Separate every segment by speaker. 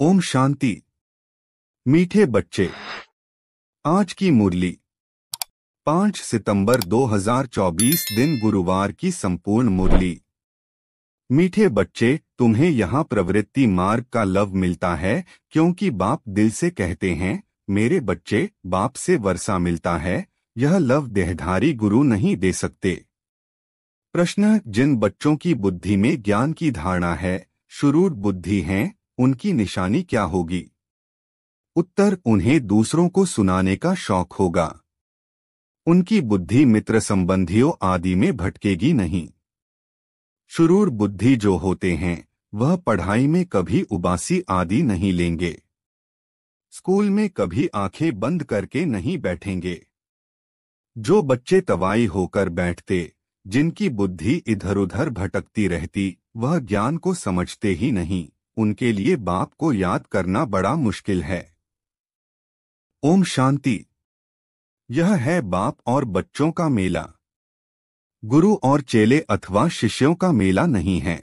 Speaker 1: ओम शांति मीठे बच्चे आज की मुरली 5 सितंबर 2024 दिन गुरुवार की संपूर्ण मुरली मीठे बच्चे तुम्हें यहाँ प्रवृत्ति मार्ग का लव मिलता है क्योंकि बाप दिल से कहते हैं मेरे बच्चे बाप से वर्षा मिलता है यह लव देहधारी गुरु नहीं दे सकते प्रश्न जिन बच्चों की बुद्धि में ज्ञान की धारणा है शुरू बुद्धि हैं उनकी निशानी क्या होगी उत्तर उन्हें दूसरों को सुनाने का शौक होगा उनकी बुद्धि मित्र संबंधियों आदि में भटकेगी नहीं शुरूर बुद्धि जो होते हैं वह पढ़ाई में कभी उबासी आदि नहीं लेंगे स्कूल में कभी आंखें बंद करके नहीं बैठेंगे जो बच्चे तवाई होकर बैठते जिनकी बुद्धि इधर उधर भटकती रहती वह ज्ञान को समझते ही नहीं उनके लिए बाप को याद करना बड़ा मुश्किल है ओम शांति यह है बाप और बच्चों का मेला गुरु और चेले अथवा शिष्यों का मेला नहीं है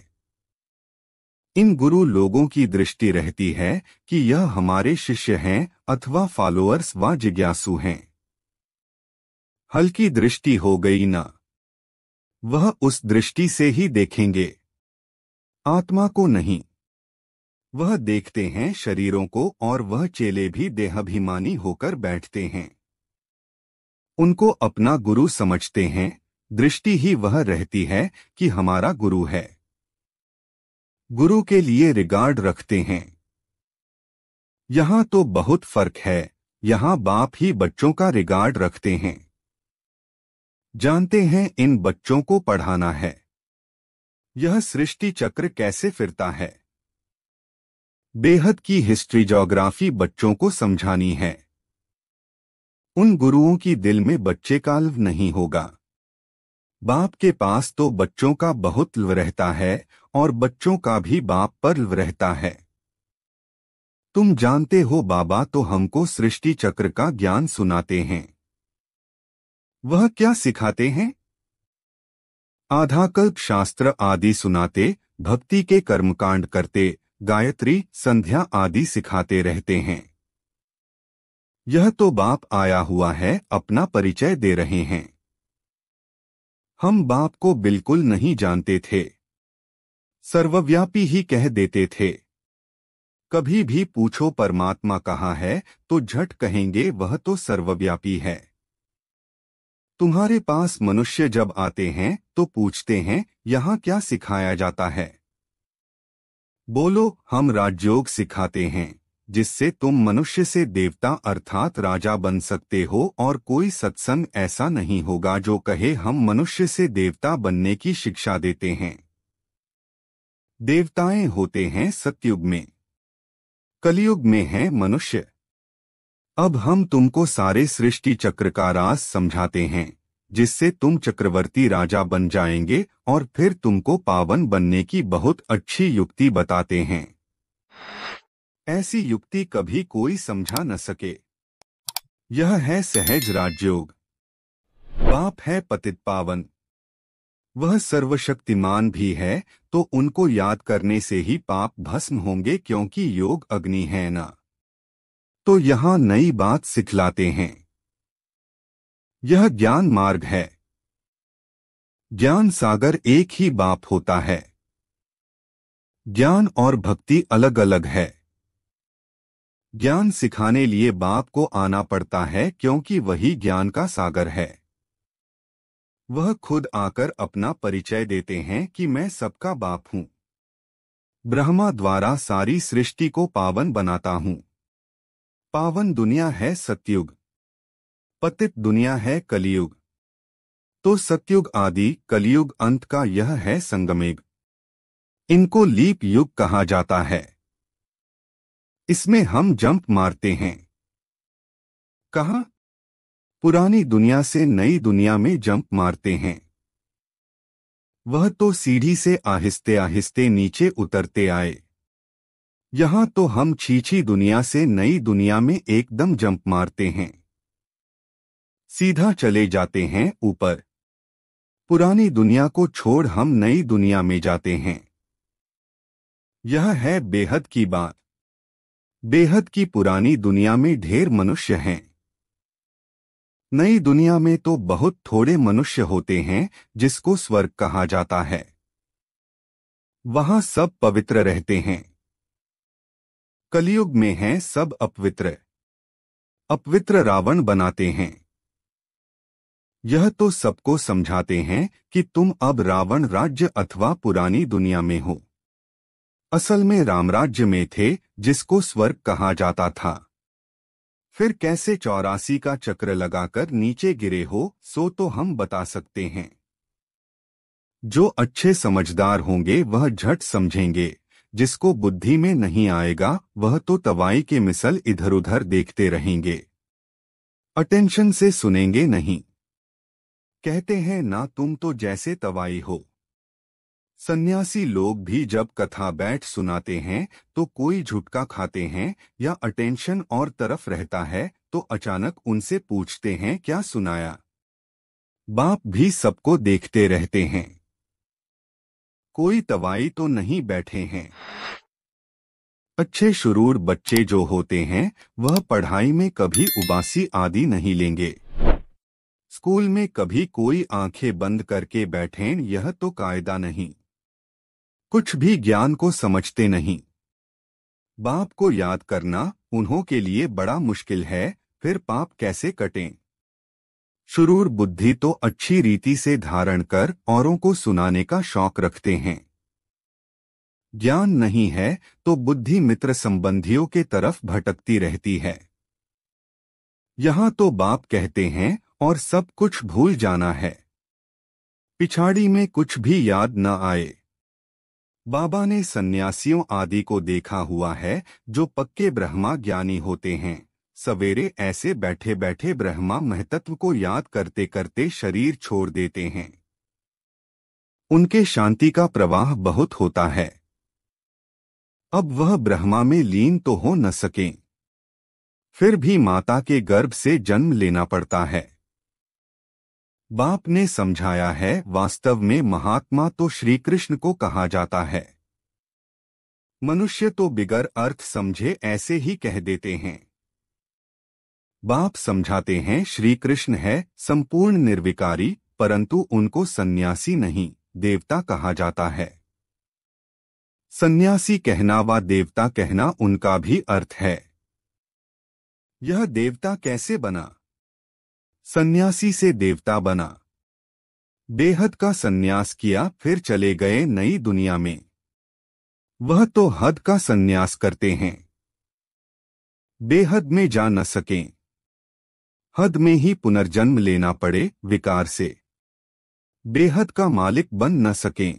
Speaker 1: इन गुरु लोगों की दृष्टि रहती है कि यह हमारे शिष्य हैं अथवा फॉलोअर्स व जिज्ञासु हैं हल्की दृष्टि हो गई ना वह उस दृष्टि से ही देखेंगे आत्मा को नहीं वह देखते हैं शरीरों को और वह चेले भी देहाभिमानी होकर बैठते हैं उनको अपना गुरु समझते हैं दृष्टि ही वह रहती है कि हमारा गुरु है गुरु के लिए रिगार्ड रखते हैं यहां तो बहुत फर्क है यहां बाप ही बच्चों का रिगार्ड रखते हैं जानते हैं इन बच्चों को पढ़ाना है यह सृष्टि चक्र कैसे फिरता है बेहद की हिस्ट्री जोग्राफी बच्चों को समझानी है उन गुरुओं की दिल में बच्चे काल्व नहीं होगा बाप के पास तो बच्चों का बहुत लव रहता है और बच्चों का भी बाप पर लव रहता है तुम जानते हो बाबा तो हमको सृष्टि चक्र का ज्ञान सुनाते हैं वह क्या सिखाते हैं आधाकल्प शास्त्र आदि सुनाते भक्ति के कर्मकांड करते गायत्री संध्या आदि सिखाते रहते हैं यह तो बाप आया हुआ है अपना परिचय दे रहे हैं हम बाप को बिल्कुल नहीं जानते थे सर्वव्यापी ही कह देते थे कभी भी पूछो परमात्मा कहाँ है तो झट कहेंगे वह तो सर्वव्यापी है तुम्हारे पास मनुष्य जब आते हैं तो पूछते हैं यहाँ क्या सिखाया जाता है बोलो हम राजयोग सिखाते हैं जिससे तुम मनुष्य से देवता अर्थात राजा बन सकते हो और कोई सत्संग ऐसा नहीं होगा जो कहे हम मनुष्य से देवता बनने की शिक्षा देते हैं देवताएं होते हैं सत्युग में कलयुग में है मनुष्य अब हम तुमको सारे सृष्टि चक्र का रास समझाते हैं जिससे तुम चक्रवर्ती राजा बन जाएंगे और फिर तुमको पावन बनने की बहुत अच्छी युक्ति बताते हैं ऐसी युक्ति कभी कोई समझा न सके यह है सहज राजयोग बाप है पतित पावन वह सर्वशक्तिमान भी है तो उनको याद करने से ही पाप भस्म होंगे क्योंकि योग अग्नि है ना तो यहां नई बात सिखलाते हैं यह ज्ञान मार्ग है ज्ञान सागर एक ही बाप होता है ज्ञान और भक्ति अलग अलग है ज्ञान सिखाने लिए बाप को आना पड़ता है क्योंकि वही ज्ञान का सागर है वह खुद आकर अपना परिचय देते हैं कि मैं सबका बाप हूं ब्रह्मा द्वारा सारी सृष्टि को पावन बनाता हूं पावन दुनिया है सत्युग पतित दुनिया है कलियुग तो सत्युग आदि कलियुग अंत का यह है संगमेग इनको लीप युग कहा जाता है इसमें हम जंप मारते हैं कहा पुरानी दुनिया से नई दुनिया में जंप मारते हैं वह तो सीढ़ी से आहिस्ते आहिस्ते नीचे उतरते आए यहां तो हम छीछी दुनिया से नई दुनिया में एकदम जंप मारते हैं सीधा चले जाते हैं ऊपर पुरानी दुनिया को छोड़ हम नई दुनिया में जाते हैं यह है बेहद की बात बेहद की पुरानी दुनिया में ढेर मनुष्य हैं नई दुनिया में तो बहुत थोड़े मनुष्य होते हैं जिसको स्वर्ग कहा जाता है वहां सब पवित्र रहते हैं कलयुग में हैं सब अपवित्र अपवित्र रावण बनाते हैं यह तो सबको समझाते हैं कि तुम अब रावण राज्य अथवा पुरानी दुनिया में हो असल में रामराज्य में थे जिसको स्वर्ग कहा जाता था फिर कैसे चौरासी का चक्र लगाकर नीचे गिरे हो सो तो हम बता सकते हैं जो अच्छे समझदार होंगे वह झट समझेंगे जिसको बुद्धि में नहीं आएगा वह तो तवाई के मिसल इधर उधर देखते रहेंगे अटेंशन से सुनेंगे नहीं कहते हैं ना तुम तो जैसे तवाई हो सन्यासी लोग भी जब कथा बैठ सुनाते हैं तो कोई झुटका खाते हैं या अटेंशन और तरफ रहता है तो अचानक उनसे पूछते हैं क्या सुनाया बाप भी सबको देखते रहते हैं कोई तवाई तो नहीं बैठे हैं अच्छे शुरूर बच्चे जो होते हैं वह पढ़ाई में कभी उबासी आदि नहीं लेंगे स्कूल में कभी कोई आंखें बंद करके बैठें यह तो कायदा नहीं कुछ भी ज्ञान को समझते नहीं बाप को याद करना उन्हों के लिए बड़ा मुश्किल है फिर पाप कैसे कटें शुरूर बुद्धि तो अच्छी रीति से धारण कर औरों को सुनाने का शौक रखते हैं ज्ञान नहीं है तो बुद्धि मित्र संबंधियों के तरफ भटकती रहती है यहां तो बाप कहते हैं और सब कुछ भूल जाना है पिछाड़ी में कुछ भी याद न आए बाबा ने सन्यासियों आदि को देखा हुआ है जो पक्के ब्रह्मा ज्ञानी होते हैं सवेरे ऐसे बैठे बैठे ब्रह्मा महतत्व को याद करते करते शरीर छोड़ देते हैं उनके शांति का प्रवाह बहुत होता है अब वह ब्रह्मा में लीन तो हो न सके फिर भी माता के गर्भ से जन्म लेना पड़ता है बाप ने समझाया है वास्तव में महात्मा तो श्री कृष्ण को कहा जाता है मनुष्य तो बिगर अर्थ समझे ऐसे ही कह देते हैं बाप समझाते हैं श्री कृष्ण है संपूर्ण निर्विकारी परंतु उनको सन्यासी नहीं देवता कहा जाता है सन्यासी कहना व देवता कहना उनका भी अर्थ है यह देवता कैसे बना सन्यासी से देवता बना बेहद का सन्यास किया फिर चले गए नई दुनिया में वह तो हद का सन्यास करते हैं बेहद में जा न सके हद में ही पुनर्जन्म लेना पड़े विकार से बेहद का मालिक बन न सकें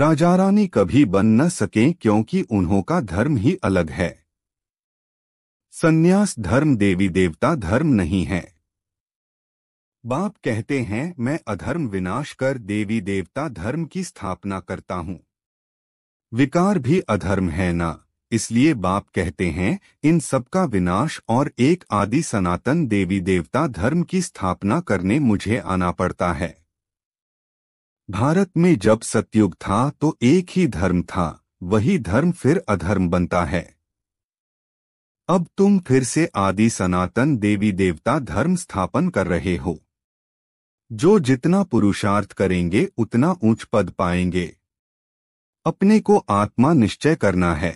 Speaker 1: राजा रानी कभी बन न सकें क्योंकि उन्हों का धर्म ही अलग है सन्यास धर्म देवी देवता धर्म नहीं है बाप कहते हैं मैं अधर्म विनाश कर देवी देवता धर्म की स्थापना करता हूँ विकार भी अधर्म है ना इसलिए बाप कहते हैं इन सबका विनाश और एक आदि सनातन देवी देवता धर्म की स्थापना करने मुझे आना पड़ता है भारत में जब सतयुग था तो एक ही धर्म था वही धर्म फिर अधर्म बनता है अब तुम फिर से आदि सनातन देवी देवता धर्म स्थापन कर रहे हो जो जितना पुरुषार्थ करेंगे उतना ऊंच पद पाएंगे अपने को आत्मा निश्चय करना है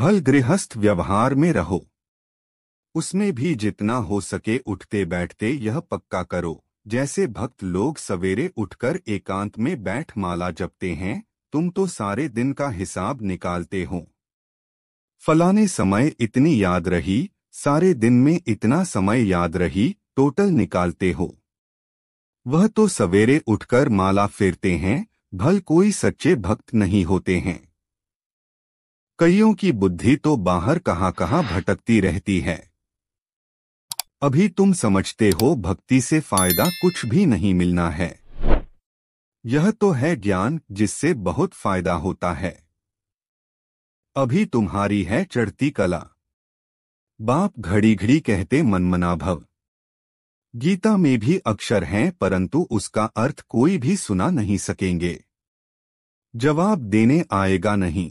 Speaker 1: भल गृहस्थ व्यवहार में रहो उसमें भी जितना हो सके उठते बैठते यह पक्का करो जैसे भक्त लोग सवेरे उठकर एकांत में बैठ माला जपते हैं तुम तो सारे दिन का हिसाब निकालते हो फलाने समय इतनी याद रही सारे दिन में इतना समय याद रही टोटल निकालते हो वह तो सवेरे उठकर माला फेरते हैं भल कोई सच्चे भक्त नहीं होते हैं कईयों की बुद्धि तो बाहर कहाँ कहाँ भटकती रहती है अभी तुम समझते हो भक्ति से फायदा कुछ भी नहीं मिलना है यह तो है ज्ञान जिससे बहुत फायदा होता है अभी तुम्हारी है चढ़ती कला बाप घड़ी घड़ी कहते मनमनाभव गीता में भी अक्षर हैं परंतु उसका अर्थ कोई भी सुना नहीं सकेंगे जवाब देने आएगा नहीं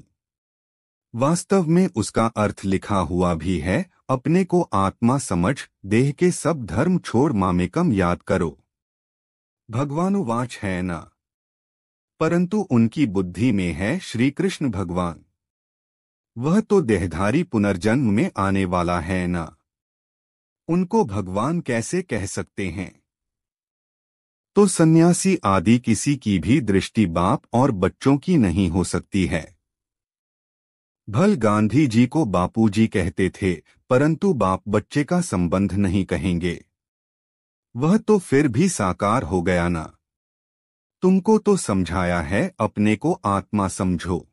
Speaker 1: वास्तव में उसका अर्थ लिखा हुआ भी है अपने को आत्मा समझ देह के सब धर्म छोड़ मामेकम याद करो भगवानुवाच है ना परंतु उनकी बुद्धि में है श्री कृष्ण भगवान वह तो देहधारी पुनर्जन्म में आने वाला है ना उनको भगवान कैसे कह सकते हैं तो सन्यासी आदि किसी की भी दृष्टि बाप और बच्चों की नहीं हो सकती है भल गांधी जी को बापूजी कहते थे परंतु बाप बच्चे का संबंध नहीं कहेंगे वह तो फिर भी साकार हो गया ना तुमको तो समझाया है अपने को आत्मा समझो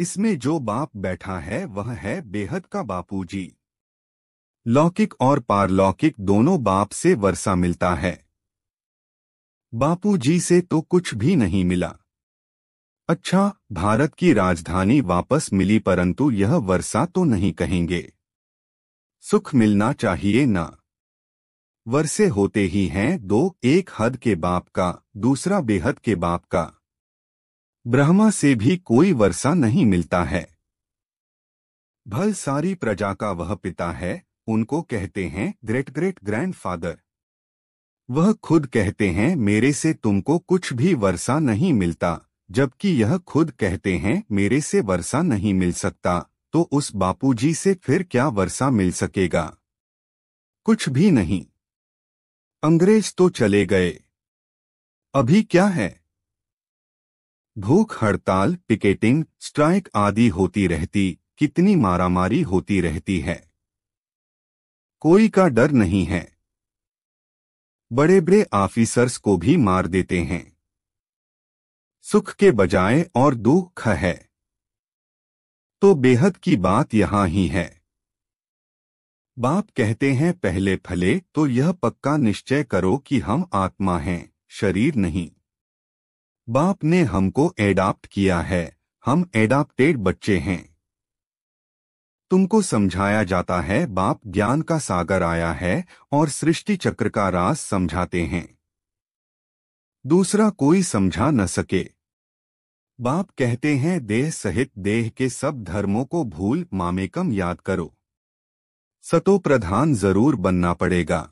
Speaker 1: इसमें जो बाप बैठा है वह है बेहद का बापूजी लौकिक और पारलौकिक दोनों बाप से वर्षा मिलता है बापूजी से तो कुछ भी नहीं मिला अच्छा भारत की राजधानी वापस मिली परंतु यह वर्षा तो नहीं कहेंगे सुख मिलना चाहिए ना वर्षे होते ही हैं दो एक हद के बाप का दूसरा बेहद के बाप का ब्रह्मा से भी कोई वर्षा नहीं मिलता है भल सारी प्रजा का वह पिता है उनको कहते हैं ग्रेट ग्रेट ग्रैंडफादर वह खुद कहते हैं मेरे से तुमको कुछ भी वर्षा नहीं मिलता जबकि यह खुद कहते हैं मेरे से वर्षा नहीं मिल सकता तो उस बापूजी से फिर क्या वर्षा मिल सकेगा कुछ भी नहीं अंग्रेज तो चले गए अभी क्या है भूख हड़ताल पिकेटिंग स्ट्राइक आदि होती रहती कितनी मारामारी होती रहती है कोई का डर नहीं है बड़े बड़े ऑफिसर्स को भी मार देते हैं सुख के बजाय और दुख है तो बेहद की बात यहां ही है बाप कहते हैं पहले फले तो यह पक्का निश्चय करो कि हम आत्मा हैं शरीर नहीं बाप ने हमको एडाप्ट किया है हम एडाप्टेड बच्चे हैं तुमको समझाया जाता है बाप ज्ञान का सागर आया है और सृष्टि चक्र का रास समझाते हैं दूसरा कोई समझा न सके बाप कहते हैं देह सहित देह के सब धर्मों को भूल मामेकम याद करो सतो प्रधान जरूर बनना पड़ेगा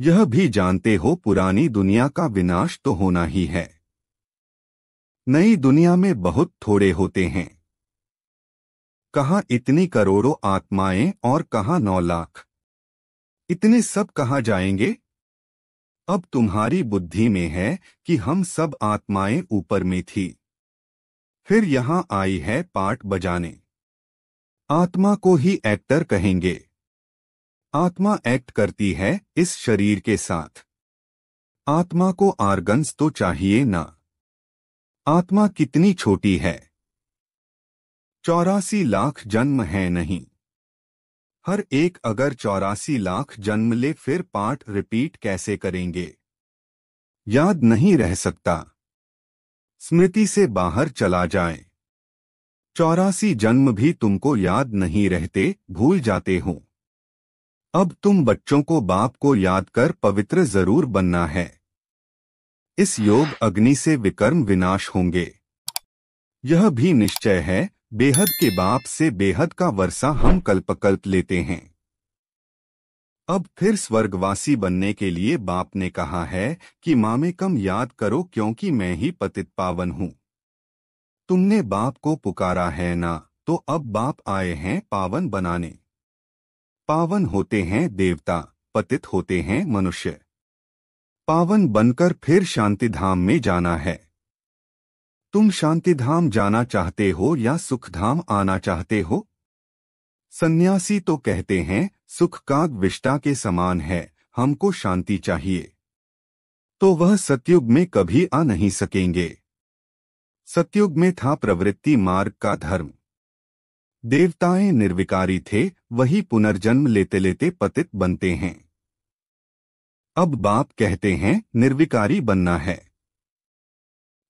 Speaker 1: यह भी जानते हो पुरानी दुनिया का विनाश तो होना ही है नई दुनिया में बहुत थोड़े होते हैं कहा इतनी करोड़ों आत्माएं और कहा नौ लाख इतने सब कहा जाएंगे अब तुम्हारी बुद्धि में है कि हम सब आत्माएं ऊपर में थी फिर यहां आई है पाठ बजाने आत्मा को ही एक्टर कहेंगे आत्मा एक्ट करती है इस शरीर के साथ आत्मा को आर्गन्स तो चाहिए ना आत्मा कितनी छोटी है चौरासी लाख जन्म है नहीं हर एक अगर चौरासी लाख जन्म ले फिर पाठ रिपीट कैसे करेंगे याद नहीं रह सकता स्मृति से बाहर चला जाए चौरासी जन्म भी तुमको याद नहीं रहते भूल जाते हो अब तुम बच्चों को बाप को याद कर पवित्र जरूर बनना है इस योग अग्नि से विकर्म विनाश होंगे यह भी निश्चय है बेहद के बाप से बेहद का वर्षा हम कल्पकल्प लेते हैं अब फिर स्वर्गवासी बनने के लिए बाप ने कहा है कि मामे कम याद करो क्योंकि मैं ही पतित पावन हूं तुमने बाप को पुकारा है ना तो अब बाप आए हैं पावन बनाने पावन होते हैं देवता पतित होते हैं मनुष्य पावन बनकर फिर शांति धाम में जाना है तुम शांति धाम जाना चाहते हो या सुख धाम आना चाहते हो सन्यासी तो कहते हैं सुख काग विष्टा के समान है हमको शांति चाहिए तो वह सतयुग में कभी आ नहीं सकेंगे सतयुग में था प्रवृत्ति मार्ग का धर्म देवताएं निर्विकारी थे वही पुनर्जन्म लेते लेते पतित बनते हैं अब बाप कहते हैं निर्विकारी बनना है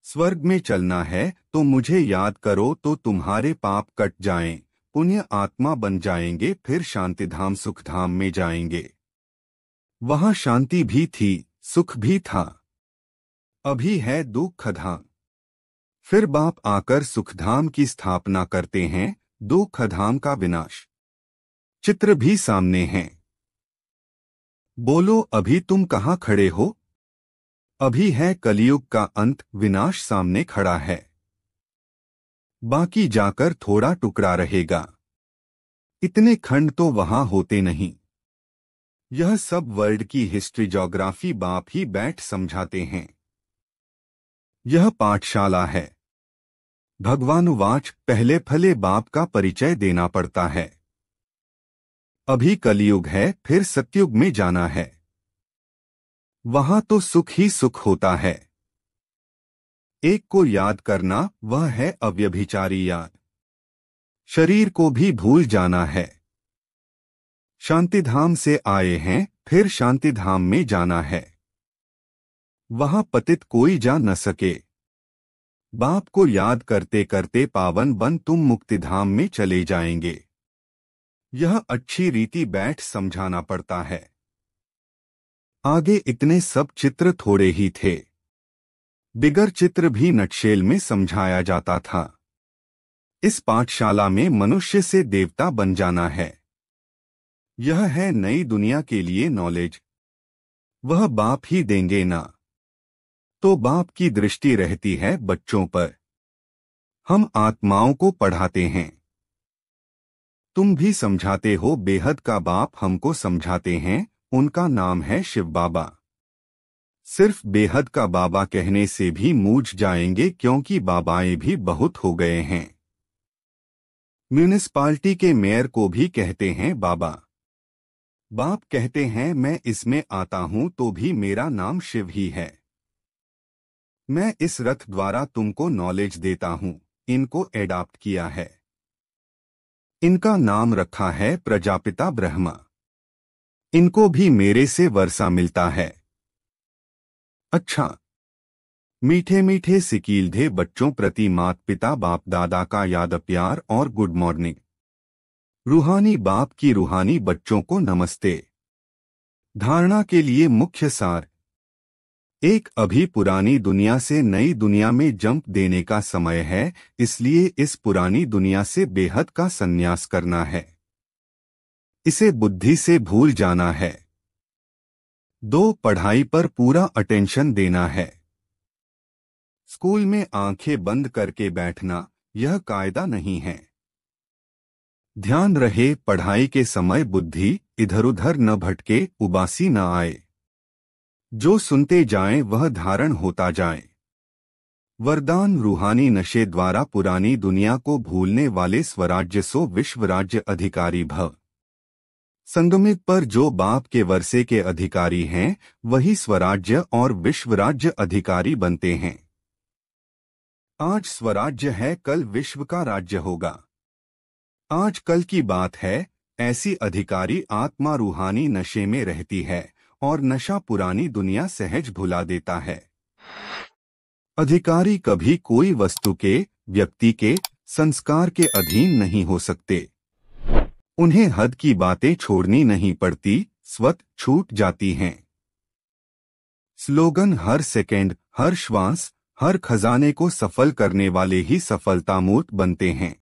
Speaker 1: स्वर्ग में चलना है तो मुझे याद करो तो तुम्हारे पाप कट जाएं, पुण्य आत्मा बन जाएंगे फिर शांतिधाम सुखधाम में जाएंगे वहां शांति भी थी सुख भी था अभी है दुख धाम फिर बाप आकर सुखधाम की स्थापना करते हैं दुख धाम का विनाश चित्र भी सामने हैं बोलो अभी तुम कहाँ खड़े हो अभी है कलयुग का अंत विनाश सामने खड़ा है बाकी जाकर थोड़ा टुकड़ा रहेगा इतने खंड तो वहां होते नहीं यह सब वर्ल्ड की हिस्ट्री जोग्राफी बाप ही बैठ समझाते हैं यह पाठशाला है भगवानुवाच पहले फले बाप का परिचय देना पड़ता है अभी कलयुग है फिर सत्युग में जाना है वहां तो सुख ही सुख होता है एक को याद करना वह है अव्यभिचारी याद शरीर को भी भूल जाना है शांतिधाम से आए हैं फिर शांतिधाम में जाना है वहां पतित कोई जा न सके बाप को याद करते करते पावन बन तुम मुक्तिधाम में चले जाएंगे यह अच्छी रीति बैठ समझाना पड़ता है आगे इतने सब चित्र थोड़े ही थे बिगर चित्र भी नटशेल में समझाया जाता था इस पाठशाला में मनुष्य से देवता बन जाना है यह है नई दुनिया के लिए नॉलेज वह बाप ही देंगे ना तो बाप की दृष्टि रहती है बच्चों पर हम आत्माओं को पढ़ाते हैं तुम भी समझाते हो बेहद का बाप हमको समझाते हैं उनका नाम है शिव बाबा सिर्फ बेहद का बाबा कहने से भी मूझ जाएंगे क्योंकि बाबाएं भी बहुत हो गए हैं म्यूनिसपाल्टी के मेयर को भी कहते हैं बाबा बाप कहते हैं मैं इसमें आता हूं तो भी मेरा नाम शिव ही है मैं इस रथ द्वारा तुमको नॉलेज देता हूं इनको एडाप्ट किया है इनका नाम रखा है प्रजापिता ब्रह्मा इनको भी मेरे से वर्षा मिलता है अच्छा मीठे मीठे सिकीलधे बच्चों प्रति मात पिता बाप दादा का याद प्यार और गुड मॉर्निंग रूहानी बाप की रूहानी बच्चों को नमस्ते धारणा के लिए मुख्य सार एक अभी पुरानी दुनिया से नई दुनिया में जंप देने का समय है इसलिए इस पुरानी दुनिया से बेहद का संन्यास करना है इसे बुद्धि से भूल जाना है दो पढ़ाई पर पूरा अटेंशन देना है स्कूल में आंखें बंद करके बैठना यह कायदा नहीं है ध्यान रहे पढ़ाई के समय बुद्धि इधर उधर न भटके उबासी न आए जो सुनते जाए वह धारण होता जाए वरदान रूहानी नशे द्वारा पुरानी दुनिया को भूलने वाले स्वराज्य सो विश्व राज्य अधिकारी भव संगमित पर जो बाप के वर्षे के अधिकारी हैं वही स्वराज्य और विश्वराज्य अधिकारी बनते हैं आज स्वराज्य है कल विश्व का राज्य होगा आज कल की बात है ऐसी अधिकारी आत्मा रूहानी नशे में रहती है और नशा पुरानी दुनिया सहज भुला देता है अधिकारी कभी कोई वस्तु के व्यक्ति के संस्कार के अधीन नहीं हो सकते उन्हें हद की बातें छोड़नी नहीं पड़ती स्वत छूट जाती हैं स्लोगन हर सेकेंड हर श्वास हर खजाने को सफल करने वाले ही सफलतामूर्त बनते हैं